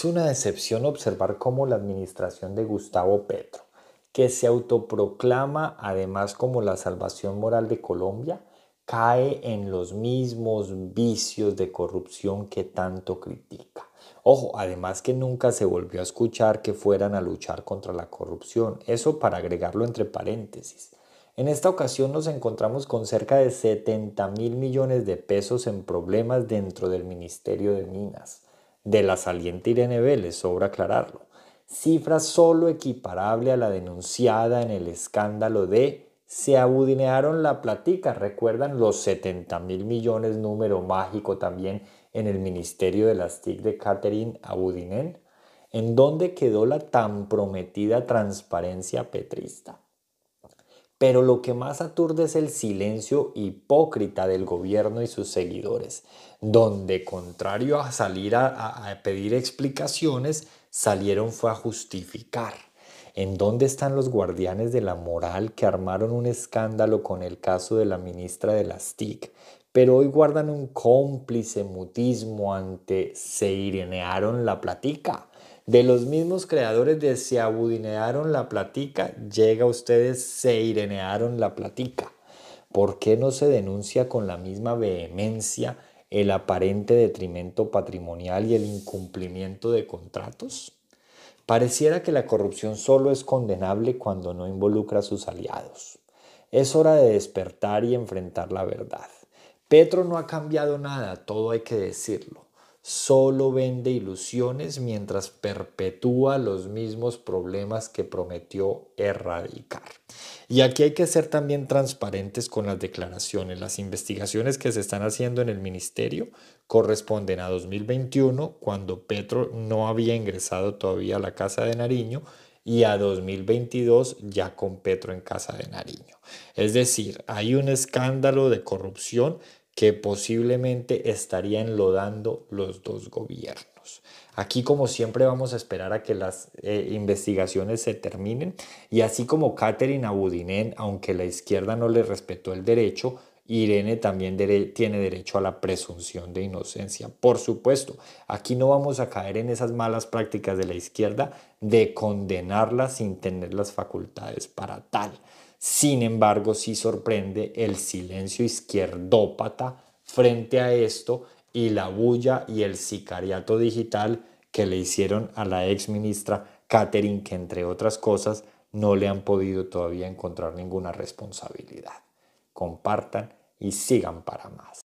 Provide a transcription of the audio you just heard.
Es una decepción observar cómo la administración de Gustavo Petro, que se autoproclama además como la salvación moral de Colombia, cae en los mismos vicios de corrupción que tanto critica. Ojo, además que nunca se volvió a escuchar que fueran a luchar contra la corrupción, eso para agregarlo entre paréntesis. En esta ocasión nos encontramos con cerca de 70 mil millones de pesos en problemas dentro del Ministerio de Minas de la saliente Irene Vélez, sobra aclararlo, cifra solo equiparable a la denunciada en el escándalo de se abudinearon la platica, recuerdan los 70 mil millones, número mágico también en el Ministerio de las TIC de Catherine Abudinen, en donde quedó la tan prometida transparencia petrista pero lo que más aturde es el silencio hipócrita del gobierno y sus seguidores, donde contrario a salir a, pedir explicaciones, salieron fue a justificar. ¿En dónde están los guardianes de la moral que armaron un escándalo con el caso de la ministra de las TIC? Pero hoy guardan un cómplice mutismo ante se irenearon la platica de los mismos creadores de se abudinearon la platica, llega a ustedes se irenearon la platica. ¿Por qué no se denuncia con la misma vehemencia el aparente detrimento patrimonial y el incumplimiento de contratos? Pareciera que la corrupción solo es condenable cuando no involucra a sus aliados. Es hora de despertar y enfrentar la verdad. Petro no ha cambiado nada, todo hay que decirlo solo vende ilusiones mientras perpetúa los mismos problemas que prometió erradicar. Y aquí hay que ser también transparentes con las declaraciones. Las investigaciones que se están haciendo en el ministerio corresponden a 2021, cuando Petro no había ingresado todavía a la Casa de Nariño, y a 2022 ya con Petro en Casa de Nariño. Es decir, hay un escándalo de corrupción que posiblemente estarían lodando los dos gobiernos. Aquí, como siempre, vamos a esperar a que las eh, investigaciones se terminen y así como Catherine Abudinen, aunque la izquierda no le respetó el derecho, Irene también tiene derecho a la presunción de inocencia. Por supuesto, aquí no vamos a caer en esas malas prácticas de la izquierda de condenarla sin tener las facultades para tal. Sin embargo, sí sorprende el silencio izquierdópata frente a esto y la bulla y el sicariato digital que le hicieron a la ex ministra Catherine, que entre otras cosas no le han podido todavía encontrar ninguna responsabilidad. Compartan y sigan para más.